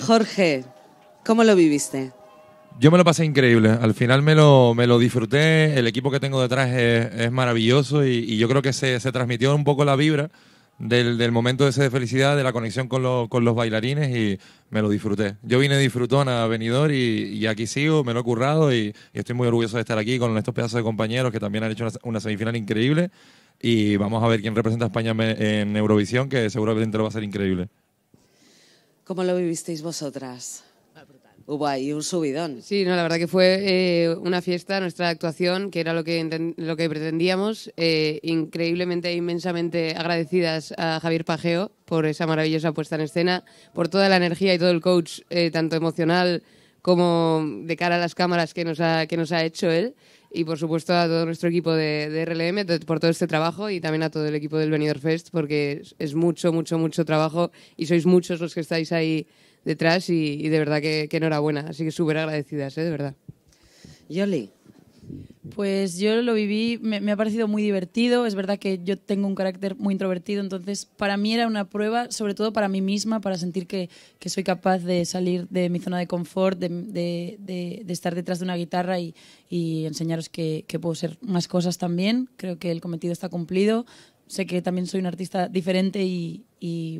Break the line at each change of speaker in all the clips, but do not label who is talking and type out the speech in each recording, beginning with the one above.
Jorge, ¿cómo lo viviste?
Yo me lo pasé increíble. Al final me lo, me lo disfruté. El equipo que tengo detrás es, maravilloso y, yo creo que se, se, transmitió un poco la vibra del, del momento ese de felicidad, de la conexión con, con, los bailarines y me lo disfruté. Yo vine disfrutando a Benidorm y, y, aquí sigo, me lo he currado y, estoy muy orgulloso de estar aquí con estos pedazos de compañeros que también han hecho una, una semifinal increíble y vamos a ver quién representa a España en Eurovisión, que seguramente lo va a ser increíble.
¿Cómo lo vivisteis vosotras?
Hubo ahí un subidón.
Sí, no, la verdad que fue eh, una fiesta, nuestra actuación, que era lo que, lo que pretendíamos. Eh, increíblemente e inmensamente agradecidas a Javier Pajeo por esa maravillosa puesta en escena, por toda la energía y todo el coach, eh, tanto emocional como de cara a las cámaras que nos que nos ha hecho él y por supuesto a todo nuestro equipo de, RLM por todo este trabajo y también a todo el equipo del Venidor Fest porque es, mucho, mucho, mucho trabajo y sois muchos los que estáis ahí detrás y, de verdad que, enhorabuena. Así que súper agradecidas, ¿eh? de verdad.
Yoli, pues yo lo viví, me, ha parecido muy divertido. Es verdad que yo tengo un carácter muy introvertido, entonces para mí era una prueba, sobre todo para mí misma, para sentir que, soy capaz de salir de mi zona de confort, de, estar detrás de una guitarra y, enseñaros que, puedo ser más cosas también. Creo que el cometido está cumplido. Sé que también soy un artista diferente y,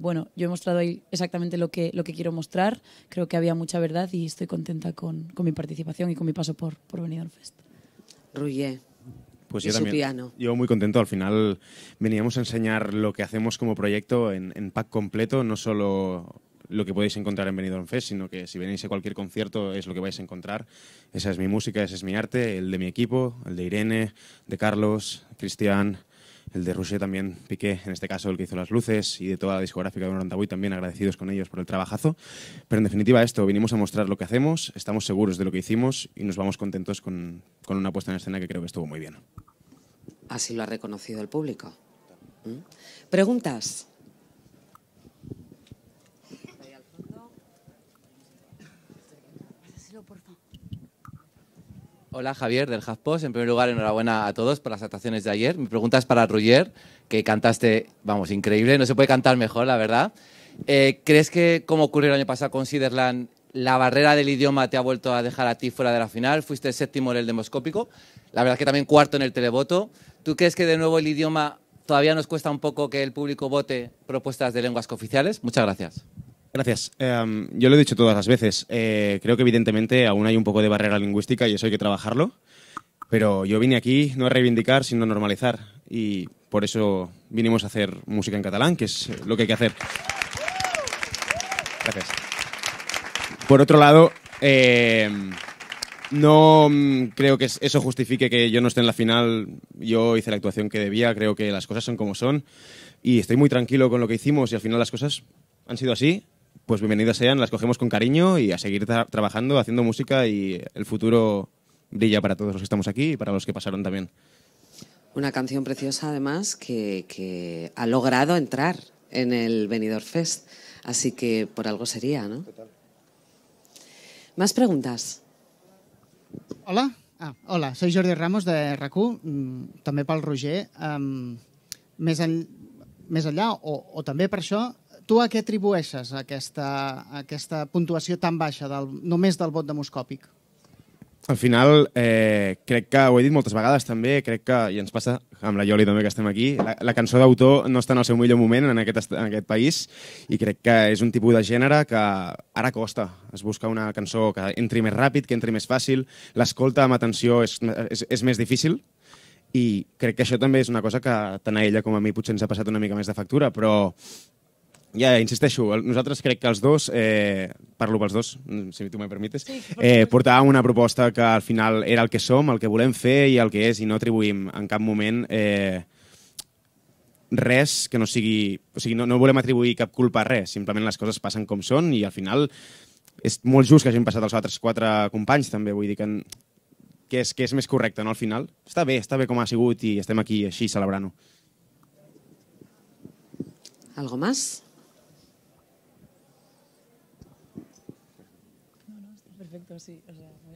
bueno, yo he mostrado ahí exactamente lo que, quiero mostrar. Creo que había mucha verdad y estoy contenta con, mi participación y con mi paso por, venir al Fest. Ruyer.
Pues yo su Piano. Yo muy contento. Al final veníamos a enseñar lo que hacemos como proyecto en, en pack completo, no solo lo que podéis encontrar en Benidorm Fest, sino que si venís a cualquier concierto es lo que vais a encontrar. Esa es mi música, ese es mi arte, el de mi equipo, el de Irene, de Carlos, Cristian, el de Rusia también, Piqué, en este caso el que hizo las luces y de toda la discográfica de Norantabuy también agradecidos con ellos por el trabajazo. Pero en definitiva esto, vinimos a mostrar lo que hacemos, estamos seguros de lo que hicimos y nos vamos contentos con, una puesta en escena que creo que estuvo muy bien.
Así lo ha reconocido el público. ¿Mm? Preguntas.
Hola Javier del HuffPost. En primer lugar, enhorabuena a todos por las actuaciones de ayer. Mi pregunta es para Roger, que cantaste, vamos, increíble. No se puede cantar mejor, la verdad. Eh, ¿Crees que, como ocurrió el año pasado con Siderland, la barrera del idioma te ha vuelto a dejar a ti fuera de la final? Fuiste el séptimo en el demoscópico. La verdad que también cuarto en el televoto. ¿Tú crees que de nuevo el idioma todavía nos cuesta un poco que el público vote propuestas de lenguas cooficiales? Muchas gracias.
Gracias. Em, yo lo he dicho todas las veces. Eh, creo que evidentemente aún hay un poco de barrera lingüística y eso hay que trabajarlo. Pero yo vine aquí no a reivindicar, sino a normalizar. Y por eso vinimos a hacer música en catalán, que es lo que hay que hacer. Gracias. Por otro lado, em, no mm, creo que eso justifique que yo no esté en la final. Yo hice la actuación que debía, creo que las cosas son como son. Y estoy muy tranquilo con lo que hicimos y al final las cosas han sido así pues bienvenidas sean, las cogemos con cariño y a seguir trabajando, haciendo música y el futuro brilla para todos los que estamos aquí y para los que pasaron también.
Una canción preciosa además que, ha logrado entrar en el Benidorm Fest, así que por algo sería, ¿no? Más preguntas.
Hola. Ah, hola, soy Jordi Ramos de Racu. Mm, también Paul el Roger. Em, o, también por eso... Tu a què atribueixes aquesta, aquesta puntuació tan baixa del, només del vot demoscòpic? Al final, eh, crec que ho he dit moltes vegades també, crec que, i ens passa amb la Joli també que estem aquí, la, la cançó d'autor no està en el seu millor moment en aquest, en aquest país i crec que és un tipus de gènere que ara costa. Es busca una cançó que entri més ràpid, que entri més fàcil, l'escolta amb atenció és, és, és més difícil, i crec que això també és una cosa que tant a ella com a mi potser ens ha passat una mica més de factura, però ja insisteixo, nosaltres crec que els dos, eh, parlo pels dos, mm, si tu me permites, sí, eh, portàvem una proposta que al final era el que som, el que volem fer i el que és, i no atribuïm en cap moment eh, res que no sigui... O sigui, no, no volem atribuir cap culpa a res, simplement les coses passen com són i al final és molt just que hagin passat els altres quatre companys també, vull dir que, en, que, és, que és més correcte, no, al final. Està bé, està bé com ha sigut i estem aquí així celebrant-ho.
¿Algo más?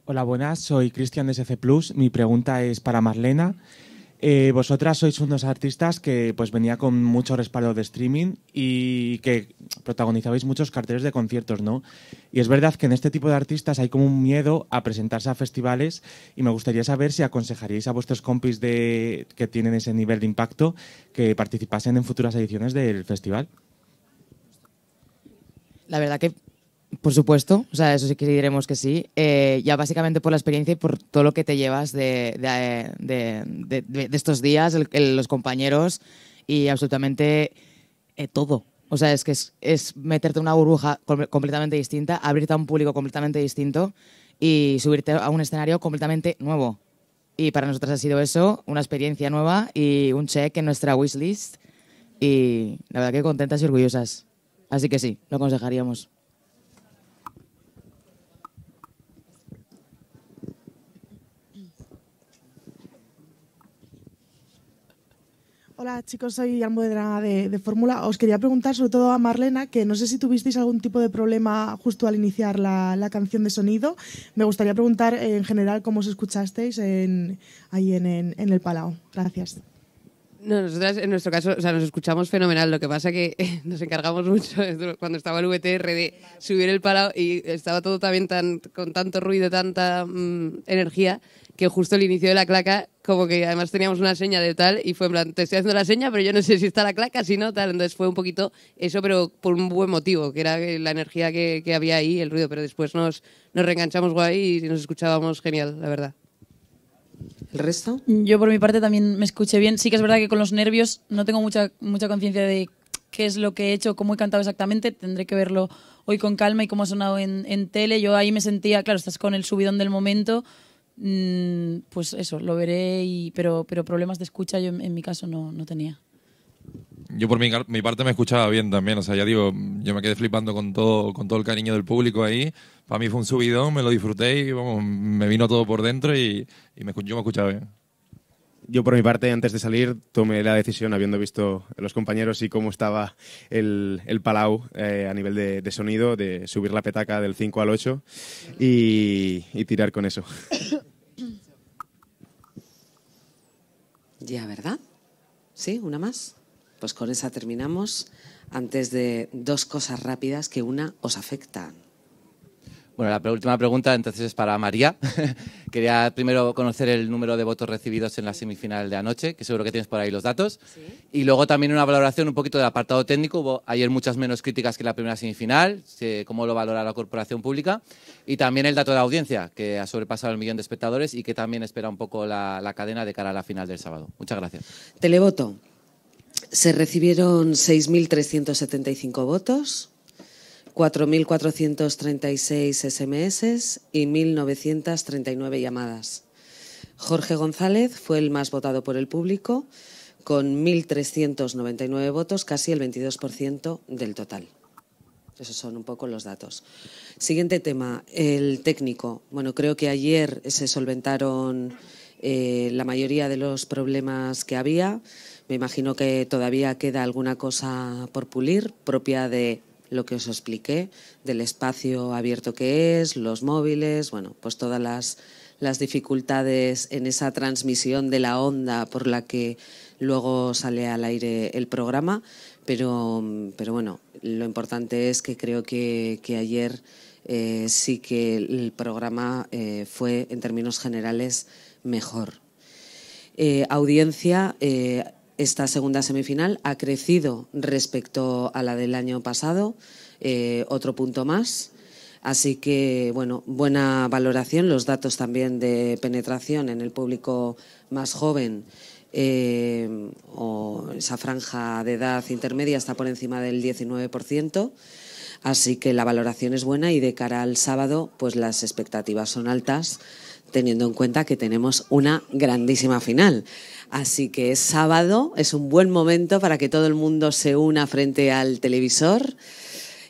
Hola, buenas. Soy Cristian
de SC Plus. Mi pregunta es para Marlena. Eh, vosotras sois unos artistas que pues venía con mucho respaldo de streaming y que protagonizabais muchos carteles de conciertos, ¿no? Y es verdad que en este tipo de artistas hay como un miedo a presentarse a festivales y me gustaría saber si aconsejaríais a vuestros compis de, que tienen ese nivel de impacto que participasen en futuras ediciones del festival.
La verdad que por supuesto, o sea, eso sí que diremos que sí. Eh, ya básicamente por la experiencia y por todo lo que te llevas de, estos días, los compañeros y absolutamente eh, todo. O sea, es que es, meterte en una burbuja completamente distinta, abrirte a un público completamente distinto y subirte a un escenario completamente nuevo. Y para nosotras ha sido eso, una experiencia nueva y un check en nuestra wishlist. Y la verdad que contentas y orgullosas. Así que sí, lo aconsejaríamos.
Hola chicos, soy Almudena de, de Fórmula. Os quería preguntar sobre todo a Marlena, que no sé si tuvisteis algún tipo de problema justo al iniciar la, la canción de sonido. Me gustaría preguntar eh, en general cómo os escuchasteis ahí en, en, el palao. Gracias.
No, nosotras en nuestro caso, nos escuchamos fenomenal. Lo que pasa que nos encargamos mucho cuando estaba el VTR de subir el palao y estaba todo también tan, con tanto ruido, tanta mm, energía, que justo el inicio de la claca como que además teníamos una seña de tal y fue en te estoy haciendo la seña, pero yo no sé si está la claca, si no, tal. Entonces fue un poquito eso, pero por un buen motivo, que era la energía que, que había ahí, el ruido, pero después nos, nos reenganchamos guay y nos escuchábamos genial, la verdad. ¿El resto?
Yo por mi parte también me escuché bien. Sí que es verdad que con los nervios no tengo mucha, mucha conciencia de qué es lo que he hecho, cómo he cantado exactamente. Tendré que verlo hoy con calma y cómo ha sonado en, en tele. Yo ahí me sentía, claro, estás con el subidón del momento. Mm, pues eso, lo veré, pero, pero problemas de escucha yo en, mi caso no, no tenía.
Yo por mi, parte me escuchaba bien también, o sea, ya digo, yo me quedé flipando con todo, con todo el cariño del público ahí. Para mí fue un subidón, me lo disfruté y vamos, me vino todo por dentro y, me, yo me escuchaba bien. Yo, por mi parte, antes de salir, tomé la decisión, habiendo visto los compañeros y cómo estaba el, Palau eh, a nivel de, sonido, de subir la petaca del 5 al 8 y, tirar con eso.
Ya, ¿verdad? ¿Sí? ¿Una más? Pues con esa terminamos. Antes de dos cosas rápidas que una os afecta.
Bueno, la última pregunta entonces es para María. Quería primero conocer el número de votos recibidos en la semifinal de anoche, que seguro que tienes por ahí los datos. Y luego también una valoración un poquito del apartado técnico. Hubo ayer muchas menos críticas que la primera semifinal, cómo lo valora la corporación pública. Y también el dato de la audiencia, que ha sobrepasado el millón de espectadores y que también espera un poco la, la cadena de cara a la final del sábado. Muchas gracias.
Televoto. Se recibieron 6.375 votos 4.436 SMS y 1.939 llamadas. Jorge González fue el más votado por el público, con 1.399 votos, casi el 22% del total. Esos son un poco los datos. Siguiente tema, el técnico. Bueno, creo que ayer se solventaron eh, la mayoría de los problemas que había. Me imagino que todavía queda alguna cosa por pulir, propia de lo que os expliqué, del espacio abierto que es, los móviles, bueno, pues todas las, dificultades en esa transmisión de la onda por la que luego sale al aire el programa. Pero, bueno, lo importante es que creo que, ayer eh, sí que el programa eh, fue, en términos generales, mejor. Eh, audiencia, esta segunda semifinal ha crecido respecto a la del año pasado, eh, otro punto más. Así que, bueno, buena valoración. Los datos también de penetración en el público más joven eh, o esa franja de edad intermedia está por encima del 19%. Así que la valoración es buena y de cara al sábado, pues las expectativas son altas, teniendo en cuenta que tenemos una grandísima final. Así que es sábado, es un buen momento para que todo el mundo se una frente al televisor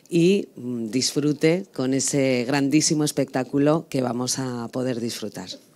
y mm, disfrute con ese grandísimo espectáculo que vamos a poder disfrutar.